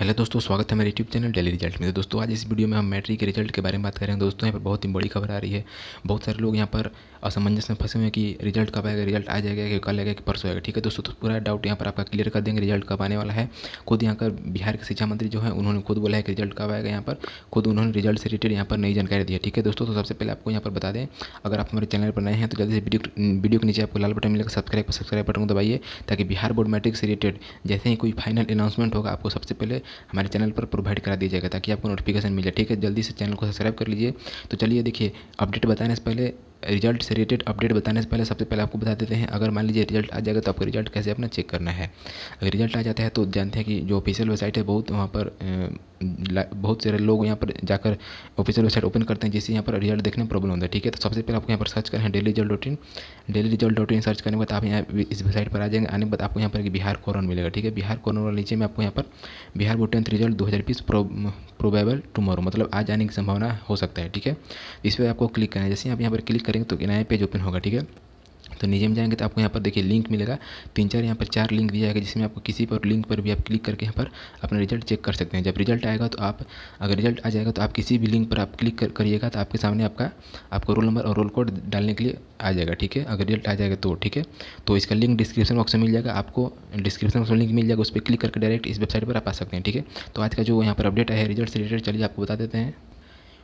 hello दोस्तों स्वागत है मेरे यूट्यूब चैनल डेली रिजल्ट में तो दोस्तों आज इस वीडियो में हम मैट्रिक के रिजल्ट के बारे में बात करेंगे दोस्तों यहाँ पर बहुत ही बड़ी खबर आ रही है बहुत सारे लोग यहाँ पर असमंजस में फंसे हुए हैं कि रिजल्ट कब आएगा रिजल्ट आ जाएगा कि कल आएगा कि परसों आएगा ठीक है दोस्तों तो पूरा डाउट यहाँ पर आपका क्लियर कर देंगे रिजल्ट कब आने वाला है खुद यहाँ पर बिहार के शिक्षा मंत्री जो है उन्होंने खुद बोला है कि रिजल्ट कब आएगा यहाँ पर खुद उन्होंने रिजल्ट से रिलेटेड यहाँ पर नई जानकारी दी है ठीक है दोस्तों तो सबसे पहले आपको यहाँ पर बता दें अगर आप हमारे चैनल पर नए हैं तो जल्दी से वीडियो वीडियो के नीचे आपको लाल बटन मिलेगा सब्सक्राइब सब्सक्राइब बटन को दबाइए ताकि बिहार बोर्ड मैट्रिक से रिलेटेड जैसे ही कोई फाइनल अनाउंसमेंट होगा आपको सबसे पहले हमारे चैनल पर प्रोवाइड करा दिया जाएगा ताकि आपको नोटिफिकेशन मिले ठीक है जल्दी से चैनल को सब्सक्राइब कर लीजिए तो चलिए देखिए अपडेट बताने से पहले रिजल्ट से रिलेटेड अपडेट बताने से पहले सबसे पहले आपको बता देते हैं अगर मान लीजिए रिजल्ट आ जाएगा तो आपको रिजल्ट कैसे अपना चेक करना है अगर रिजल्ट आ जाता है तो जानते हैं कि जो ऑफिशियल वेबसाइट है बहुत वहाँ पर बहुत सारे लोग यहाँ पर जाकर ऑफिशियल वेबसाइट ओपन करते हैं जिससे यहाँ पर रिजल्ट देखने में प्रॉब्लम होता है ठीक है तो सबसे पहले आपको यहाँ पर सर्च करें daily result dot in daily result dot in search करने के बाद आप यहाँ इस वेबसाइट पर आ जाएंगे आने के बाद आपको यहाँ पर बिहार कॉर्नर मिलेगा ठीक है बिहार कॉर्नर वाले नीचे में आपको यहाँ पर बिहार टेंथ रिजल्ट दो हज़ार बीस प्रोबेबल टुमारो मतलब आज आने की संभावना हो सकता है ठीक है इस पर आपको क्लिक करना है जैसे आप यहाँ पर क्लिक करेंगे तो नया पेज ओपन होगा ठीक है तो नीचे में जाएंगे तो आपको यहाँ पर देखिए लिंक मिलेगा तीन चार यहाँ पर चार लिंक दिया जाएगा जिसमें आपको किसी पर लिंक पर भी आप क्लिक करके यहाँ पर अपना रिजल्ट चेक कर सकते हैं जब रिजल्ट आएगा तो आप अगर रिजल्ट आ जाएगा तो आप किसी भी लिंक पर आप क्लिक कर करिएगा तो आपके सामने आपका आपको रोल नंबर और रोल कोड डालने के लिए आ जाएगा ठीक है अगर रिजल्ट आ जाएगा तो ठीक है तो इसका लिंक डिस्क्रिप्शन बॉक्स में मिल जाएगा आपको डिस्क्रिप्शन बॉक्स में लिंक मिल जाएगा उस पर क्लिक करके डायरेक्ट इस वेबसाइट पर आप आ सकते हैं ठीक है तो आज का जो यहाँ पर अपडेट है रिजल्ट से रिलेटेड चलिए आपको बता देते हैं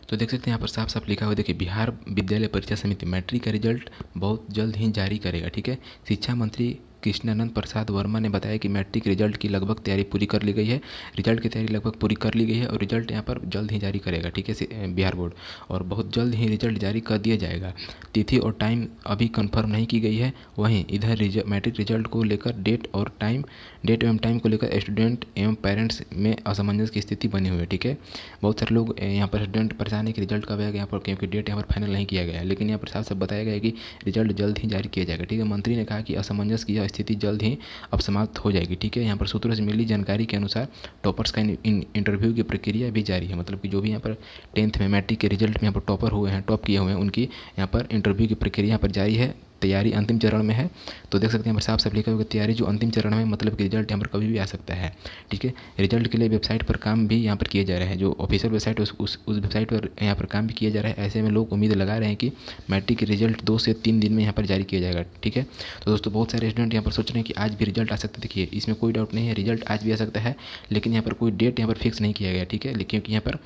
तो देख सकते हैं यहाँ पर साफ साफ लिखा हुआ देखिए बिहार विद्यालय परीक्षा समिति मैट्रिक का रिजल्ट बहुत जल्द ही जारी करेगा ठीक है शिक्षा मंत्री कृष्णानंद प्रसाद वर्मा ने बताया कि मैट्रिक रिजल्ट की लगभग तैयारी पूरी कर ली गई है रिजल्ट की तैयारी लगभग पूरी कर ली गई है और रिजल्ट यहाँ पर जल्द ही जारी करेगा ठीक है बिहार बोर्ड और बहुत जल्द ही रिजल्ट जारी कर दिया जाएगा तिथि और टाइम अभी कन्फर्म नहीं की गई है वहीं इधर मैट्रिक रिजल्ट को लेकर डेट और टाइम डेट एवं टाइम को लेकर स्टूडेंट एवं पेरेंट्स में असमंजस की स्थिति बनी हुई है ठीक है बहुत सारे लोग यहाँ पर स्टूडेंट परेशान है कि रिजल्ट कब आएगा यहाँ पर क्योंकि डेट यहाँ पर फाइनल नहीं किया गया लेकिन यहाँ पर साफ साफ बताया गया है कि रिजल्ट जल्द ही जारी किया जाएगा ठीक है मंत्री ने कहा कि असमंजस की स्थिति जल्द ही अब समाप्त हो जाएगी ठीक है यहाँ पर सूत्रों से मिली जानकारी के अनुसार टॉपर्स का इंटरव्यू की प्रक्रिया भी जारी है मतलब कि जो भी यहाँ पर टेंथ में मैट्रिक के रिजल्ट में यहाँ पर टॉपर हुए हैं टॉप किए हुए हैं उनकी यहाँ पर इंटरव्यू की प्रक्रिया यहाँ पर जारी है तैयारी अंतिम चरण में है तो देख सकते हैं हमारे साहब सब लिखा हुआ तैयारी जो अंतिम चरण में मतलब कि रिजल्ट यहाँ पर कभी भी आ सकता है ठीक है रिजल्ट के लिए वेबसाइट पर काम भी यहाँ पर किया जा रहा है जो ऑफिशियल वेबसाइट उस उस वेबसाइट पर यहाँ पर काम भी किया जा रहा है ऐसे में लोग उम्मीद लगा रहे हैं कि मैट्रिक रिजल्ट दो से तीन दिन में यहाँ पर जारी किया जाएगा ठीक है तो दोस्तों बहुत सारे स्टूडेंट यहाँ पर सोच रहे हैं कि आज भी रिजल्ट आ सकता है देखिए इसमें कोई डाउट नहीं है रिजल्ट आज भी आ सकता है लेकिन यहाँ पर कोई डेट यहाँ पर फिक्स नहीं किया गया ठीक है लेकिन यहाँ पर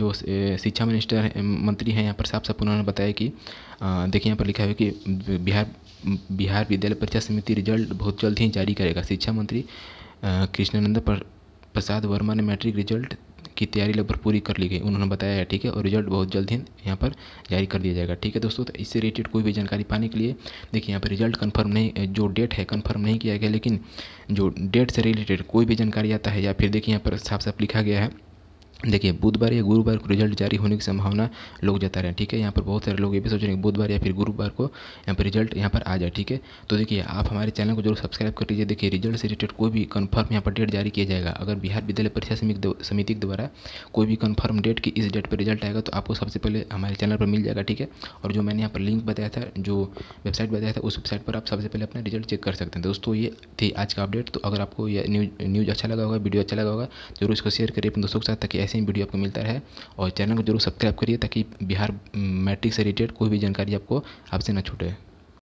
जो शिक्षा मिनिस्टर मंत्री हैं यहाँ पर साफ साफ उन्होंने बताया कि देखिए यहाँ पर लिखा है कि बिहार बिहार बिहार विद्यालय परीक्षा समिति रिजल्ट बहुत जल्द ही जारी करेगा शिक्षा मंत्री कृष्णानंद प्रसाद वर्मा ने मैट्रिक रिजल्ट की तैयारी लगभग पूरी कर ली गई उन्होंने बताया है ठीक है और रिजल्ट बहुत जल्द ही यहाँ पर जारी कर दिया जाएगा ठीक है दोस्तों तो इससे रिलेटेड कोई भी जानकारी पाने के लिए देखिए यहाँ पर रिजल्ट कंफर्म नहीं जो डेट है कंफर्म नहीं किया गया लेकिन जो डेट से रिलेटेड कोई भी जानकारी आता है या फिर देखिए यहाँ पर साफ साफ लिखा गया है देखिए बुधवार या गुरुवार को रिजल्ट जारी होने की संभावना लोग जता रहे हैं ठीक है यहाँ पर बहुत सारे लोग ये भी सोच रहे हैं बुधवार या फिर गुरुवार को यहाँ पर रिजल्ट यहाँ पर आ जाए ठीक है तो देखिए आप हमारे चैनल को जरूर सब्सक्राइब कर लीजिए देखिए रिजल्ट से रिलेटेड कोई भी कन्फर्म यहाँ पर डेट जारी किया जाएगा अगर बिहार विद्यालय परीक्षा समिति के द्वारा कोई भी कन्फर्म डेट की इस डेट पर रिजल्ट आएगा तो आपको सबसे पहले हमारे चैनल पर मिल जाएगा ठीक है और जो मैंने यहाँ पर लिंक बताया था जो वेबसाइट बताया था उस वेबसाइट पर आप सबसे पहले अपना रिजल्ट चेक कर सकते हैं दोस्तों ये थी आज का अपडेट तो अगर आपको यह न्यूज न्यूज़ अच्छा लगा होगा वीडियो अच्छा लगा होगा जरूर इसको शेयर करिए अपने दोस्तों के साथ ताकि ऐसे ही वीडियो आपको मिलता रहे और चैनल को जरूर सब्सक्राइब करिए ताकि बिहार मैट्रिक से रिलेटेड कोई भी जानकारी आपको आपसे ना छूटे